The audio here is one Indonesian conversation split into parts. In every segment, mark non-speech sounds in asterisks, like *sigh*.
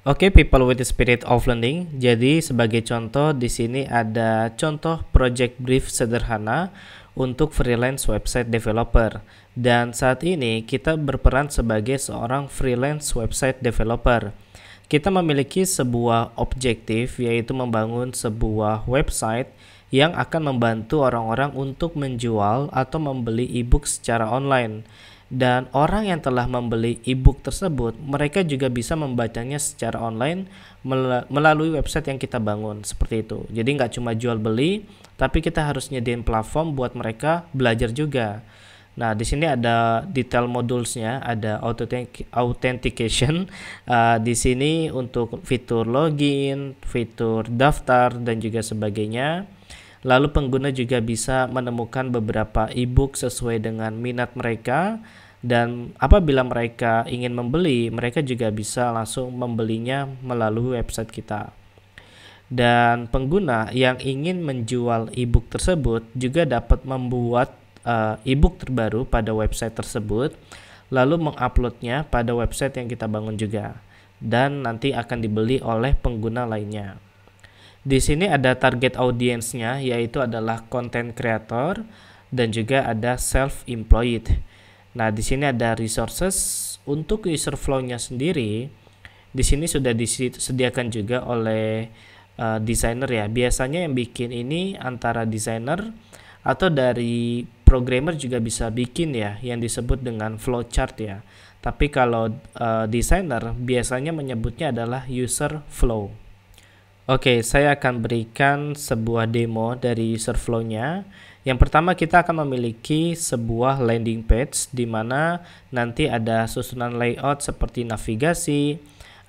Oke, okay, people with the spirit of learning. Jadi sebagai contoh di sini ada contoh project brief sederhana untuk freelance website developer. Dan saat ini kita berperan sebagai seorang freelance website developer. Kita memiliki sebuah objektif yaitu membangun sebuah website yang akan membantu orang-orang untuk menjual atau membeli e-book secara online. Dan orang yang telah membeli e-book tersebut, mereka juga bisa membacanya secara online melalui website yang kita bangun seperti itu. Jadi nggak cuma jual beli, tapi kita harus nyediain platform buat mereka belajar juga. Nah, di sini ada detail modulsnya, ada authentication. Uh, *laughs* di sini untuk fitur login, fitur daftar, dan juga sebagainya. Lalu pengguna juga bisa menemukan beberapa e-book sesuai dengan minat mereka dan apabila mereka ingin membeli, mereka juga bisa langsung membelinya melalui website kita. Dan pengguna yang ingin menjual e-book tersebut juga dapat membuat eh, e-book terbaru pada website tersebut, lalu menguploadnya pada website yang kita bangun juga, dan nanti akan dibeli oleh pengguna lainnya. Di sini ada target audiensnya yaitu adalah content creator dan juga ada self employed. Nah, di sini ada resources untuk user flow-nya sendiri. Di sini sudah disediakan juga oleh uh, desainer ya. Biasanya yang bikin ini antara designer atau dari programmer juga bisa bikin ya yang disebut dengan flowchart ya. Tapi kalau uh, desainer biasanya menyebutnya adalah user flow. Oke, saya akan berikan sebuah demo dari user flow-nya. Yang pertama kita akan memiliki sebuah landing page di mana nanti ada susunan layout seperti navigasi,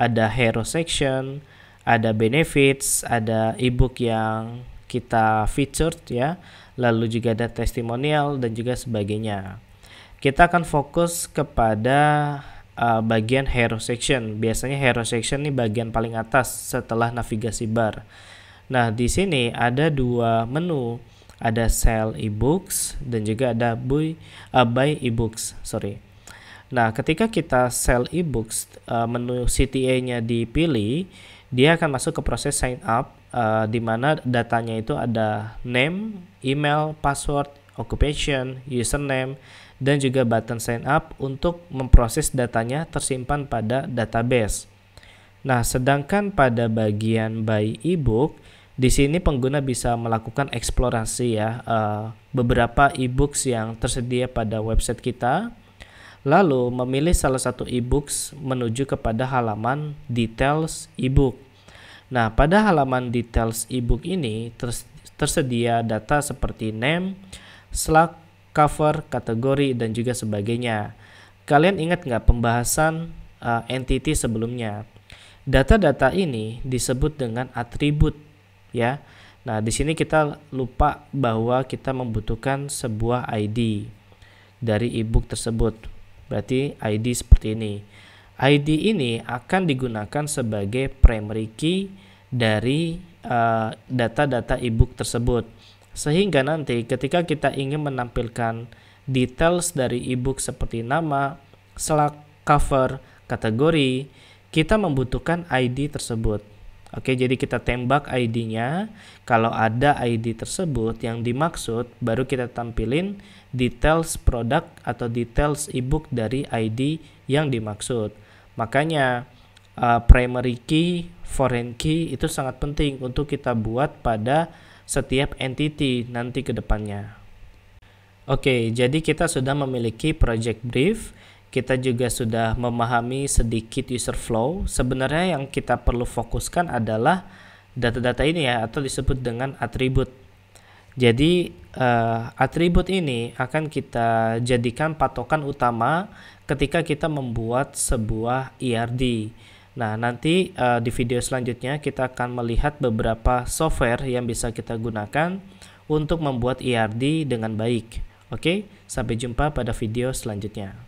ada hero section, ada benefits, ada ebook yang kita featured ya, lalu juga ada testimonial dan juga sebagainya. Kita akan fokus kepada uh, bagian hero section. Biasanya hero section ini bagian paling atas setelah navigasi bar. Nah, di sini ada dua menu, ada sell ebooks dan juga ada buy uh, buy ebooks, sorry. Nah, ketika kita sell ebooks uh, menu CTA-nya dipilih, dia akan masuk ke proses sign up uh, di mana datanya itu ada name, email, password, occupation, username dan juga button sign up untuk memproses datanya tersimpan pada database. Nah, sedangkan pada bagian by ebook, di sini pengguna bisa melakukan eksplorasi ya uh, beberapa ebooks yang tersedia pada website kita. Lalu memilih salah satu ebooks menuju kepada halaman details ebook. Nah, pada halaman details ebook ini tersedia data seperti name, slug, cover, kategori, dan juga sebagainya. Kalian ingat nggak pembahasan uh, entity sebelumnya? Data-data ini disebut dengan atribut, ya. Nah, di sini kita lupa bahwa kita membutuhkan sebuah ID dari ebook tersebut. Berarti ID seperti ini. ID ini akan digunakan sebagai primary key dari eh, data-data uh, ebook tersebut. Sehingga nanti ketika kita ingin menampilkan details dari e seperti nama, slug, cover, kategori, kita membutuhkan ID tersebut. Oke, jadi kita tembak ID-nya. Kalau ada ID tersebut yang dimaksud, baru kita tampilin details produk atau details ebook dari ID yang dimaksud. Makanya eh, primary key, foreign key itu sangat penting untuk kita buat pada setiap entity nanti ke depannya. Oke, jadi kita sudah memiliki project brief, kita juga sudah memahami sedikit user flow. Sebenarnya yang kita perlu fokuskan adalah data-data ini ya atau disebut dengan atribut. Jadi uh, atribut ini akan kita jadikan patokan utama ketika kita membuat sebuah ERD. Nah, nanti uh, di video selanjutnya kita akan melihat beberapa software yang bisa kita gunakan untuk membuat IRD e dengan baik. Oke, sampai jumpa pada video selanjutnya.